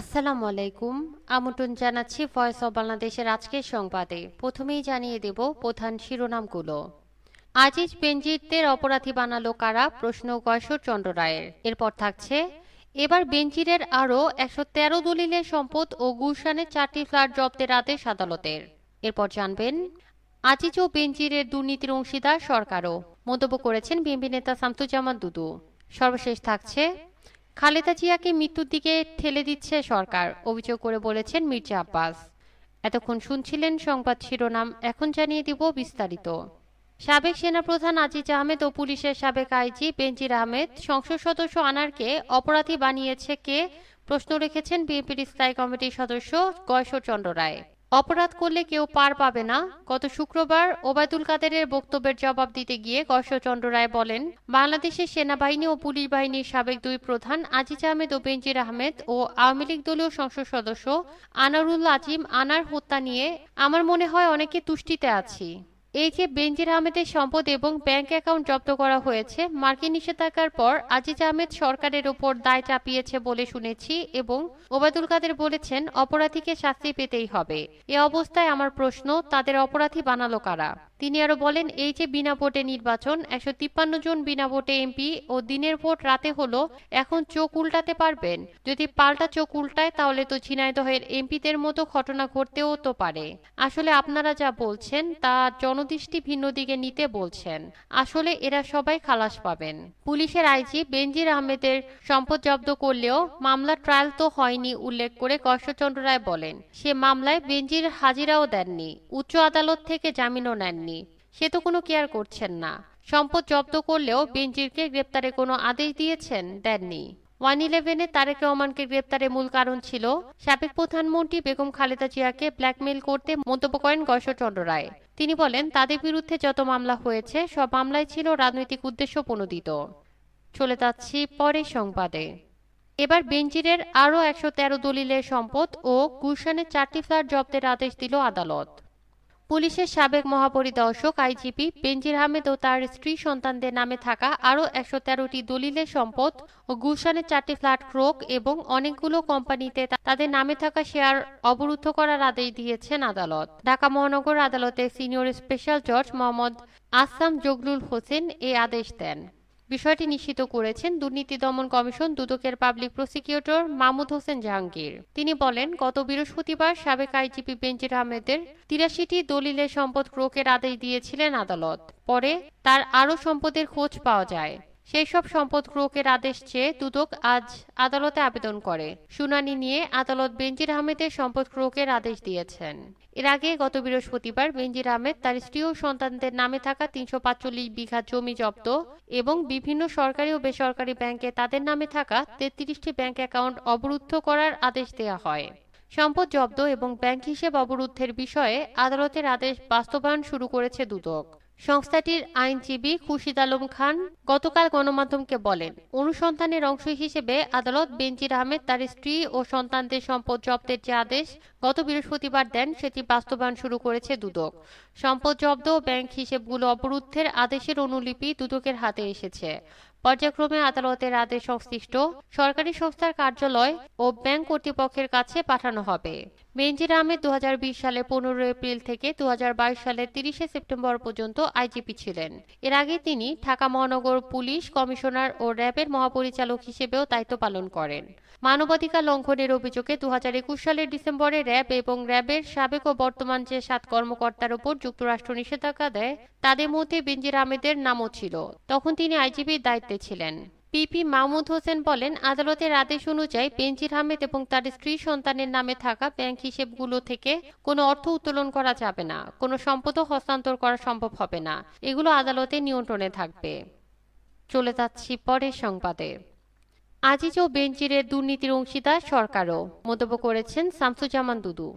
আসসালামু আলাইকুম আমন্ত্রণ জানাচ্ছি ভয়েস অব বাংলাদেশের আজকের সংবাদে প্রথমেই জানিয়ে দেব প্রধান শিরোনামগুলো আজিজ বেঞ্জিরদের অপরাধী বানালো কারা প্রশ্ন কয়শোর চন্দ্র রায়ের এরপর থাকছে এবার বেঞ্জিরের আরও একশো তেরো দলিলের সম্পদ ও গুলশানের চারটি ফ্ল্যাট জব্দের আদেশ আদালতের এরপর জানবেন আজিজ ও বেঞ্জিরের দুর্নীতির অংশীদার সরকারও মন্তব্য করেছেন বিএনপি নেতা শামসুজ্জামান দুদু সর্বশেষ থাকছে খালেদা জিয়াকে মৃত্যুর দিকে ঠেলে দিচ্ছে সরকার অভিযোগ করে বলেছেন মির্জা আব্বাস এতক্ষণ শুনছিলেন সংবাদ শিরোনাম এখন জানিয়ে দিব বিস্তারিত সাবেক সেনাপ্রধান আজিজ আহমেদ ও পুলিশের সাবেক আইজি বেনজির আহমেদ সংসদ সদস্য আনারকে অপরাধী বানিয়েছে কে প্রশ্ন রেখেছেন বিএনপির স্থায়ী কমিটির সদস্য চন্দ্র রায় অপরাধ করলে কেউ পার পাবে না গত শুক্রবার ওবায়দুল কাদেরের বক্তব্যের জবাব দিতে গিয়ে কর্ষচন্দ্র রায় বলেন বাংলাদেশের সেনাবাহিনী ও পুলিশ বাহিনীর সাবেক দুই প্রধান আজিজ আহমেদ ও বেনজির আহমেদ ও আওয়ামী লীগ দলীয় সংসদ সদস্য আনারুল আজিম আনার হত্যা নিয়ে আমার মনে হয় অনেকে তুষ্টিতে আছি এই যে বেনজির আহমেদের সম্পদ এবং ব্যাংক অ্যাকাউন্ট জব্দ করা হয়েছে মার্কিন নিষেধাজ্ঞার পর আজিজ আহমেদ সরকারের ওপর দায় চাপিয়েছে বলে শুনেছি এবং ওবায়দুল কাদের বলেছেন অপরাধীকে শাস্তি পেতেই হবে এ অবস্থায় আমার প্রশ্ন তাদের অপরাধী বানালো কারা তিনি আরো বলেন এই যে বিনা ভোটে নির্বাচন একশো তিপ্পান্ন জন বিনা ভোটে এমপি ও দিনের ভোট রাতে হলো এখন চোখ উল্টাতে পারবেন যদি পাল্টা চোখ উল্টায় তাহলে তো ঝিনাইদহের এমপিদের মতো ঘটনা ঘটতেও তো পারে আসলে আপনারা যা বলছেন তা জনদৃষ্টি ভিন্ন দিকে নিতে বলছেন আসলে এরা সবাই খালাস পাবেন পুলিশের আইজি বেনজির আহমেদের সম্পদ জব্দ করলেও মামলা ট্রায়াল তো হয়নি উল্লেখ করে কষ্টচন্দ্র রায় বলেন সে মামলায় বেনজির হাজিরাও দেননি উচ্চ আদালত থেকে জামিনও নেননি সে তো কোনো কেয়ার করছেন না সম্পদ জব্দ করলেও বেনজিরকে গ্রেপ্তারে কোনো আদেশ দিয়েছেন দেননি ওয়ান ইলেভেনে তারেক রহমানকে গ্রেপ্তারের মূল কারণ ছিল সাবেক প্রধানমন্ত্রী বেগম খালেদা জিয়াকে ব্ল্যাকমেইল করতে মন্তব্য করেন গয়েশ্বরচন্দ্র রায় তিনি বলেন তাদের বিরুদ্ধে যত মামলা হয়েছে সব মামলায় ছিল রাজনৈতিক উদ্দেশ্য প্রণোদিত চলে যাচ্ছি পরের সংবাদে এবার বেঞ্জিরের আরও একশো তেরো দলিলের সম্পদ ও গুলশানের চারটি ফ্ল্যাট জব্দের আদেশ দিল আদালত পুলিশের সাবেক মহাপরিদর্শক আইজিপি বেনজির আহমেদ ও তার স্ত্রী সন্তানদের নামে থাকা আরও একশো তেরোটি দলিলের সম্পদ ও গুলশানের চারটি ফ্ল্যাট ক্রোক এবং অনেকগুলো কোম্পানিতে তাদের নামে থাকা শেয়ার অবরুদ্ধ করার আদেশ দিয়েছেন আদালত ঢাকা মহানগর আদালতের সিনিয়র স্পেশাল জজ মোহাম্মদ আসাম জগলুল হোসেন এ আদেশ দেন বিষয়টি নিশ্চিত করেছেন দুর্নীতি দমন কমিশন দুদকের পাবলিক প্রসিকিউটর মাহমুদ হোসেন জাহাঙ্গীর তিনি বলেন গত বৃহস্পতিবার সাবেক আইজিপি বেঞ্জির আহমেদের তিরাশিটি দলিলের সম্পদ ক্রোকের আদেশ দিয়েছিলেন আদালত পরে তার আরও সম্পদের খোঁজ পাওয়া যায় সেই সব সম্পদ ক্রোকের আদেশ চেয়ে দুদক আজ আদালতে আবেদন করে শুনানি নিয়ে আদালত বেনজির আহমেদের সম্পদ ক্রোকের আদেশ দিয়েছেন এর আগে গত বৃহস্পতিবার বেনজির আহমেদ তার স্ত্রী ও সন্তানদের নামে থাকা তিনশো পাঁচচল্লিশ বিঘা জমি জব্দ এবং বিভিন্ন সরকারি ও বেসরকারি ব্যাংকে তাদের নামে থাকা তেত্রিশটি ব্যাংক অ্যাকাউন্ট অবরুদ্ধ করার আদেশ দেওয়া হয় সম্পদ জব্দ এবং ব্যাংক হিসেব অবরুদ্ধের বিষয়ে আদালতের আদেশ বাস্তবায়ন শুরু করেছে দুদক সংস্থাটির আইনজীবী খুশিদ আলম খান গতকাল গণমাধ্যমকে বলেন অনুসন্ধানের অংশ হিসেবে আদালত বেঞ্জির আহমেদ তার স্ত্রী ও সন্তানদের সম্পদ জব্দের যে আদেশ গত বৃহস্পতিবার দেন সেটি বাস্তবায়ন শুরু করেছে দুদক সম্পদ জব্দ ও ব্যাংক হিসেবগুলো অবরুদ্ধের আদেশের অনুলিপি দুদকের হাতে এসেছে পর্যায়ক্রমে আদালতের আদেশ সংশ্লিষ্ট সরকারি সংস্থার কার্যালয় ও ব্যাংক কর্তৃপক্ষের কাছে পাঠানো হবে মেঞ্জির আহমেদ দু সালে পনেরো এপ্রিল থেকে দু সালে তিরিশে সেপ্টেম্বর পর্যন্ত আইজিপি ছিলেন এর আগে তিনি ঢাকা মহানগর পুলিশ কমিশনার ও র্যাবের মহাপরিচালক হিসেবেও দায়িত্ব পালন করেন মানবাধিকার লঙ্ঘনের অভিযোগে দু সালের ডিসেম্বরে র্যাব এবং র্যাবের সাবেক ও বর্তমান যে সাত কর্মকর্তার উপর যুক্তরাষ্ট্র নিষেধাজ্ঞা দেয় তাদের মধ্যে বিনজির আহমেদের নামও ছিল তখন তিনি আইজিবির দায়িত্বে ছিলেন পিপি মাহমুদ হোসেন বলেন আদালতের আদেশ অনুযায়ী বেঞ্জির আহমেদ এবং তার স্ত্রী সন্তানের নামে থাকা ব্যাংক হিসেবগুলো থেকে কোনো অর্থ উত্তোলন করা যাবে না কোনো সম্পদও হস্তান্তর করা সম্ভব হবে না এগুলো আদালতের নিয়ন্ত্রণে থাকবে চলে যাচ্ছি পরের সংবাদে আজিজ ও বেনজিরের দুর্নীতির অংশীদার সরকারও মন্তব্য করেছেন শামসুজ্জামান দুদু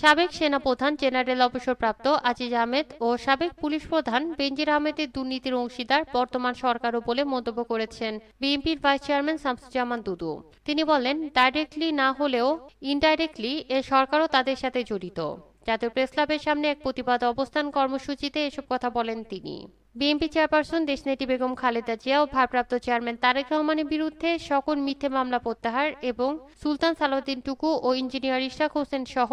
সাবেক সেনাপ্রধান জেনারেল অবসরপ্রাপ্ত আজিজ আহমেদ ও সাবেক পুলিশ প্রধান বেনজির আহমেদের দুর্নীতির অংশীদার বর্তমান সরকারও বলে মন্তব্য করেছেন বিএনপির ভাইস চেয়ারম্যান শামসুজ্জামান দুদু তিনি বলেন ডাইরেক্টলি না হলেও ইনডাইরেক্টলি এ সরকারও তাদের সাথে জড়িত জাতীয় প্রেস ক্লাবের সামনে এক প্রতিবাদ অবস্থান কর্মসূচিতে এসব কথা বলেন তিনি বিএনপি চেয়ারপারসন দেশনেত্রী বেগম খালেদা জিয়া ও ভারপ্রাপ্ত চেয়ারম্যান তারেক রহমানের বিরুদ্ধে সকল মিথ্যে মামলা প্রত্যাহার এবং সুলতান সালাউদ্দিন টুকু ও ইঞ্জিনিয়ার ইশাক হোসেন সহ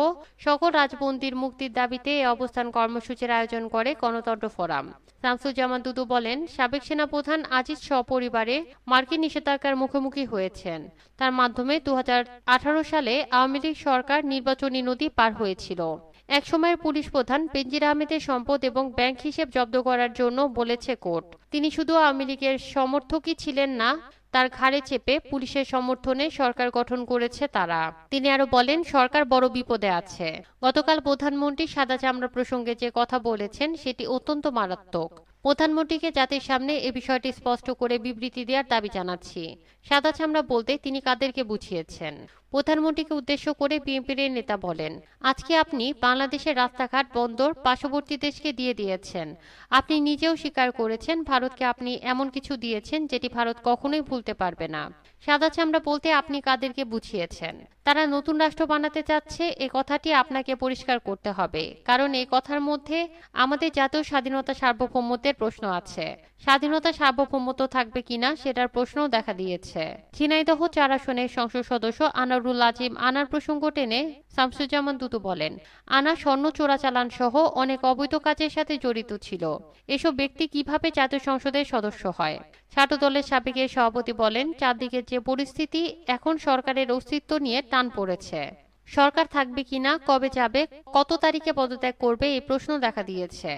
সকল রাজবন্দির মুক্তির দাবিতে এ অবস্থান কর্মসূচির আয়োজন করে গণতন্ত্র ফোরাম শামসুজ্জামান দুদু বলেন সাবেক সেনাপ্রধান আজিজ সপরিবারে মার্কিন নিষেধাজ্ঞার মুখোমুখি হয়েছেন তার মাধ্যমে দু সালে আওয়ামী লীগ সরকার নির্বাচনী নদী পার হয়েছিল একসময়ের পুলিশ প্রধান বেঞ্জির আহমেদের সম্পদ এবং ব্যাংক হিসেব জব্দ করার জন্য বলেছে কোর্ট তিনি শুধু আওয়ামী লীগের সমর্থকই ছিলেন না তার ঘাড়ে চেপে পুলিশের সমর্থনে সরকার গঠন করেছে তারা তিনি আরো বলেন সরকার বড় বিপদে আছে গতকাল প্রধানমন্ত্রী সাদা চামড়া প্রসঙ্গে যে কথা বলেছেন সেটি অত্যন্ত মারাত্মক প্রধানমন্ত্রীকে জাতির সামনে এ বিষয়টি স্পষ্ট করে বিবৃতি দেওয়ার দাবি জানাচ্ছি সাদা চামড়া বলতে তিনি কাদেরকে বুঝিয়েছেন প্রধানমন্ত্রীকে উদ্দেশ্য করে বিএনপির নেতা বলেন আজকে আপনি বাংলাদেশের রাস্তাঘাট বন্দর পার্শ্ববর্তী দেশকে দিয়ে দিয়েছেন আপনি নিজেও স্বীকার করেছেন ভারতকে আপনি এমন কিছু দিয়েছেন যেটি ভারত কখনোই ভুলতে পারবে না সাদা চামড়া বলতে আপনি কাদেরকে বুঝিয়েছেন তারা নতুন রাষ্ট্র বানাতে চাচ্ছে এ কথাটি আপনাকে পরিষ্কার করতে হবে কারণ এই কথার মধ্যে আমাদের জাতীয় স্বাধীনতা সার্বভৌমত্বের প্রশ্ন আছে স্বাধীনতা সার্বভৌমত্ব থাকবে কিনা সেটার প্রশ্নও দেখা দিয়েছে ঝিনাইদহ চার আসনের সংসদ সদস্য আনার জাফরুল আজিম আনার প্রসঙ্গ টেনে শামসুজ্জামান দুতু বলেন আনা স্বর্ণ চোরাচালান সহ অনেক অবৈধ কাজের সাথে জড়িত ছিল এসব ব্যক্তি কিভাবে জাতীয় সংসদের সদস্য হয় ছাত্র দলের সাবেকের সভাপতি বলেন চারদিকের যে পরিস্থিতি এখন সরকারের অস্তিত্ব নিয়ে টান পড়েছে সরকার থাকবে কিনা কবে যাবে কত তারিখে পদত্যাগ করবে এই প্রশ্ন দেখা দিয়েছে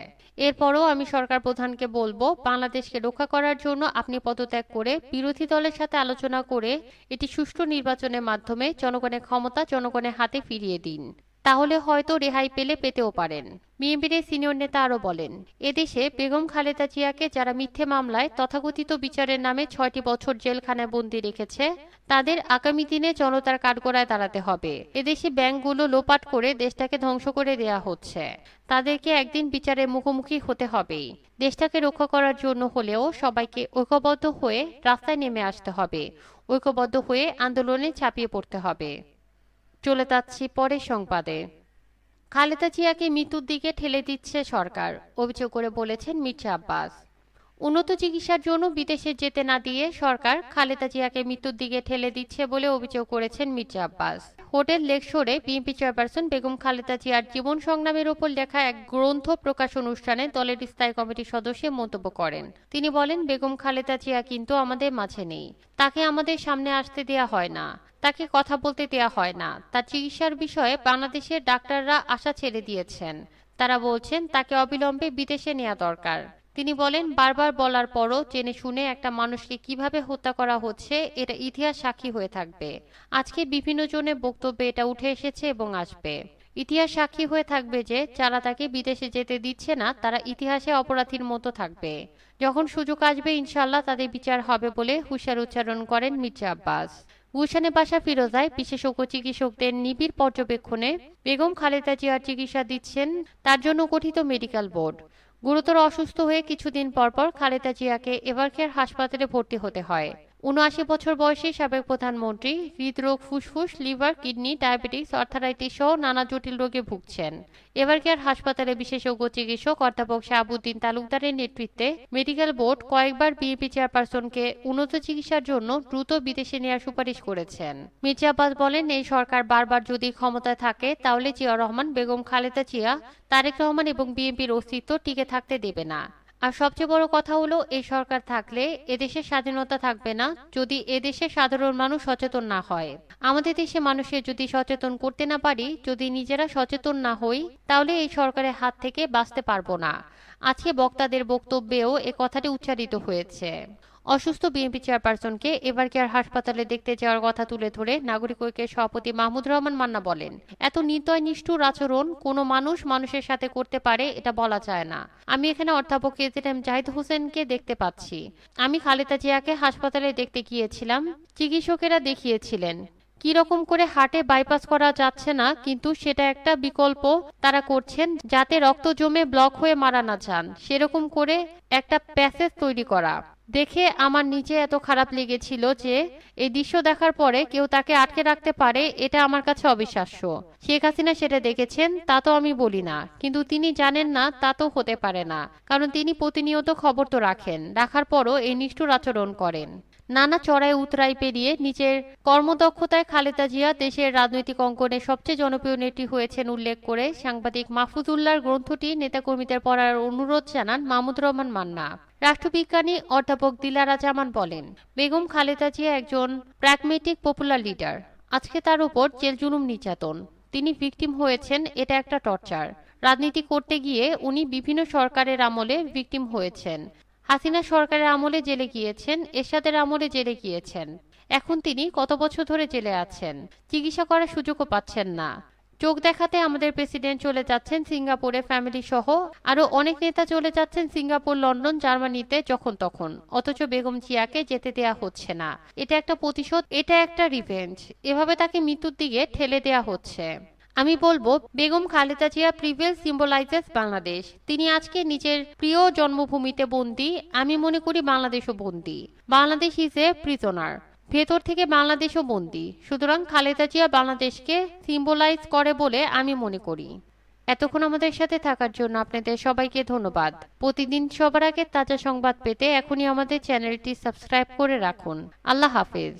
এরপরও আমি সরকার প্রধানকে বলবো বাংলাদেশকে রক্ষা করার জন্য আপনি পদত্যাগ করে বিরোধী দলের সাথে আলোচনা করে এটি সুষ্ঠু নির্বাচনের মাধ্যমে জনগণের ক্ষমতা জনগণের হাতে ফিরিয়ে দিন তাহলে হয়তো রেহাই পেলে পেতেও পারেন বিএনপির সিনিয়র নেতা আরও বলেন এদেশে বেগম খালেদা জিয়াকে যারা মিথ্যে মামলায় তথাকথিত বিচারের নামে ছয়টি বছর জেলখানায় বন্দি রেখেছে তাদের আগামী দিনে জনতার কাঠগড়ায় দাঁড়াতে হবে এদেশে ব্যাংকগুলো লোপাট করে দেশটাকে ধ্বংস করে দেয়া হচ্ছে তাদেরকে একদিন বিচারের মুখোমুখি হতে হবেই দেশটাকে রক্ষা করার জন্য হলেও সবাইকে ঐক্যবদ্ধ হয়ে রাস্তায় নেমে আসতে হবে ঐক্যবদ্ধ হয়ে আন্দোলনে চাপিয়ে পড়তে হবে চলে যাচ্ছি পরের সংবাদে খালেদা জিয়াকে মৃত্যুর দিকে ঠেলে দিচ্ছে সরকার অভিযোগ করে বলেছেন মির্জা আব্বাস উন্নত চিকিৎসার জন্য বিদেশে যেতে না দিয়ে সরকার খালেদা জিয়াকে মৃত্যুর দিকে ঠেলে দিচ্ছে বলে অভিযোগ করেছেন মির্জা আব্বাস হোটেল লেকশোরে বিএনপি চেয়ারপারসন বেগম খালেদা জিয়ার জীবন সংগ্রামের ওপর লেখা এক গ্রন্থ প্রকাশ অনুষ্ঠানে দলের স্থায়ী কমিটির সদস্য মন্তব্য করেন তিনি বলেন বেগম খালেদা জিয়া কিন্তু আমাদের মাঝে নেই তাকে আমাদের সামনে আসতে দেয়া হয় না তাকে কথা বলতে দেয়া হয় না তার চিকিৎসার বিষয়ে বাংলাদেশের ডাক্তাররা আশা ছেড়ে দিয়েছেন তারা বলছেন তাকে অবিলম্বে বিদেশে নেওয়া দরকার তিনি বলেন বারবার বলার পরও জেনে শুনে একটা মানুষকে কিভাবে হত্যা করা হচ্ছে এটা ইতিহাস সাক্ষী হয়ে থাকবে আজকে বিভিন্ন জনের বক্তব্যে এটা উঠে এসেছে এবং আসবে ইতিহাস সাক্ষী হয়ে থাকবে যে যারা তাকে বিদেশে যেতে দিচ্ছে না তারা ইতিহাসে অপরাধীর মতো থাকবে যখন সুযোগ আসবে ইনশাল্লাহ তাদের বিচার হবে বলে হুশার উচ্চারণ করেন মির্জা আব্বাস গুলশানে বাসা ফিরোজায় বিশেষজ্ঞ চিকিৎসকদের নিবিড় পর্যবেক্ষণে বেগম খালেদা জিয়ার চিকিৎসা দিচ্ছেন তার জন্য গঠিত মেডিকেল বোর্ড গুরুতর অসুস্থ হয়ে কিছুদিন পরপর খালেদা জিয়াকে এভারকেয়ার হাসপাতালে ভর্তি হতে হয় উনআশি বছর বয়সী সাবেক প্রধানমন্ত্রী হৃদরোগ ফুসফুস লিভার কিডনি ডায়াবেটিস অর্থারাইটিস সহ নানা জটিল রোগে ভুগছেন এভারকেয়ার হাসপাতালে বিশেষজ্ঞ চিকিৎসক অধ্যাপক শাহাবুদ্দিন তালুকদারের নেতৃত্বে মেডিকেল বোর্ড কয়েকবার বিএপি চেয়ারপারসনকে উন্নত চিকিৎসার জন্য দ্রুত বিদেশে নেওয়ার সুপারিশ করেছেন মির্জা আব্বাস বলেন এই সরকার বারবার যদি ক্ষমতায় থাকে তাহলে জিয়া রহমান বেগম খালেদা জিয়া তারেক রহমান এবং বিএনপির অস্তিত্ব টিকে থাকতে দেবে না আর সবচেয়ে বড় কথা হলো এই সরকার থাকলে এদেশের স্বাধীনতা থাকবে না যদি এদেশে সাধারণ মানুষ সচেতন না হয় আমাদের দেশে মানুষের যদি সচেতন করতে না পারি যদি নিজেরা সচেতন না হই তাহলে এই সরকারের হাত থেকে বাঁচতে পারবো না আজকে বক্তাদের বক্তব্যেও এ কথাটি উচ্চারিত হয়েছে অসুস্থ বিএনপি চেয়ারপারসনকে এবার আর হাসপাতালে দেখতে যাওয়ার কথা তুলে ধরে নাগরিক ঐক্যের সভাপতি মাহমুদ রহমান মান্না বলেন এত নির্দয় নিষ্ঠুর আচরণ কোনো মানুষ মানুষের সাথে করতে পারে এটা বলা যায় না আমি এখানে অধ্যাপক এম জাহিদ হোসেনকে দেখতে পাচ্ছি আমি খালেদা জিয়াকে হাসপাতালে দেখতে গিয়েছিলাম চিকিৎসকেরা দেখিয়েছিলেন কি রকম করে হাটে বাইপাস করা যাচ্ছে না কিন্তু সেটা একটা বিকল্প তারা করছেন যাতে রক্ত জমে ব্লক হয়ে মারা না যান সেরকম করে একটা প্যাসেজ তৈরি করা দেখে আমার নিজে এত খারাপ লেগেছিল যে এই দৃশ্য দেখার পরে কেউ তাকে আটকে রাখতে পারে এটা আমার কাছে অবিশ্বাস্য শেখ হাসিনা সেটা দেখেছেন তা তো আমি বলি না কিন্তু তিনি জানেন না তা তো হতে পারে না কারণ তিনি প্রতিনিয়ত খবর তো রাখেন রাখার পরও এই নিষ্ঠুর আচরণ করেন নানা চড়াই উতরাই পেরিয়ে নিজের কর্মদক্ষতায় খালেদা জিয়া দেশের রাজনৈতিক অঙ্গনে সবচেয়ে জনপ্রিয় নেত্রী হয়েছেন উল্লেখ করে সাংবাদিক মাহফুজুল্লাহর গ্রন্থটি নেতাকর্মীদের পড়ার অনুরোধ জানান মাহমুদ রহমান মান্না রাষ্ট্রবিজ্ঞানী অধ্যাপক দিলারা জামান বলেন বেগম খালেদা জিয়া একজন প্র্যাগমেটিক পপুলার লিডার আজকে তার উপর জেল জুলুম নির্যাতন তিনি ভিকটিম হয়েছেন এটা একটা টর্চার রাজনীতি করতে গিয়ে উনি বিভিন্ন সরকারের আমলে ভিকটিম হয়েছেন হাসিনা সরকারের আমলে জেলে গিয়েছেন এরশাদের আমলে জেলে গিয়েছেন এখন তিনি কত বছর ধরে জেলে আছেন চিকিৎসা করার সুযোগও পাচ্ছেন না চোখ দেখাতে আমাদের প্রেসিডেন্ট চলে যাচ্ছেন সিঙ্গাপুরে ফ্যামিলি সহ আরও অনেক নেতা চলে যাচ্ছেন সিঙ্গাপুর লন্ডন জার্মানিতে যখন তখন অথচ বেগম জিয়াকে যেতে দেয়া হচ্ছে না এটা একটা প্রতিশোধ এটা একটা রিভেঞ্জ এভাবে তাকে মৃত্যুর দিকে ঠেলে দেয়া হচ্ছে আমি বলবো বেগম খালেদা জিয়া প্রিভেল সিম্বলাইজেস বাংলাদেশ তিনি আজকে নিজের প্রিয় জন্মভূমিতে বন্দী আমি মনে করি বাংলাদেশও বন্দী বাংলাদেশ ইজ এ প্রিজনার ভেতর থেকে বাংলাদেশও বন্দী সুতরাং খালেদা জিয়া বাংলাদেশকে সিম্বলাইজ করে বলে আমি মনে করি এতক্ষণ আমাদের সাথে থাকার জন্য আপনাদের সবাইকে ধন্যবাদ প্রতিদিন সবার আগে তাজা সংবাদ পেতে এখনই আমাদের চ্যানেলটি সাবস্ক্রাইব করে রাখুন আল্লাহ হাফেজ